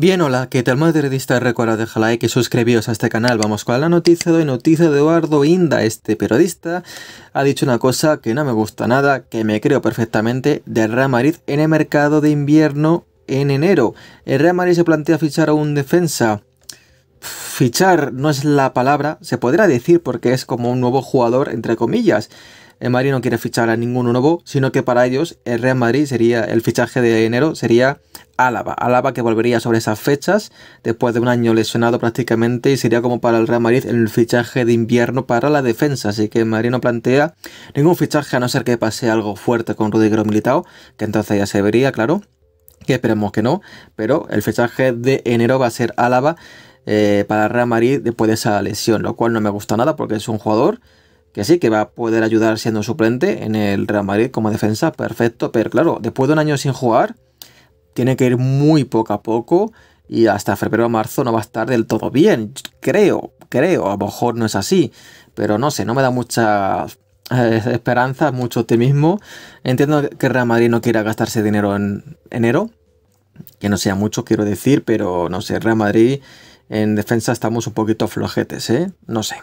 Bien, hola, ¿qué tal madridista? Recuerda dejar like y suscribiros a este canal. Vamos con la noticia de noticia de Eduardo Inda, este periodista. Ha dicho una cosa que no me gusta nada, que me creo perfectamente, del Real Madrid en el mercado de invierno en enero. El Real Madrid se plantea fichar a un defensa. Fichar no es la palabra, se podría decir porque es como un nuevo jugador, entre comillas el Madrid no quiere fichar a ninguno nuevo, sino que para ellos el Real Madrid sería, el fichaje de enero sería Álava. Álava que volvería sobre esas fechas después de un año lesionado prácticamente y sería como para el Real Madrid el fichaje de invierno para la defensa. Así que el Madrid no plantea ningún fichaje a no ser que pase algo fuerte con Rodrigo Militao, que entonces ya se vería, claro. Que esperemos que no, pero el fichaje de enero va a ser Álava eh, para el Real Madrid después de esa lesión, lo cual no me gusta nada porque es un jugador que sí, que va a poder ayudar siendo suplente en el Real Madrid como defensa, perfecto, pero claro, después de un año sin jugar, tiene que ir muy poco a poco y hasta febrero o marzo no va a estar del todo bien, creo, creo, a lo mejor no es así, pero no sé, no me da mucha eh, esperanza, mucho optimismo. Entiendo que Real Madrid no quiera gastarse dinero en enero, que no sea mucho, quiero decir, pero no sé, Real Madrid en defensa estamos un poquito flojetes, ¿eh? No sé.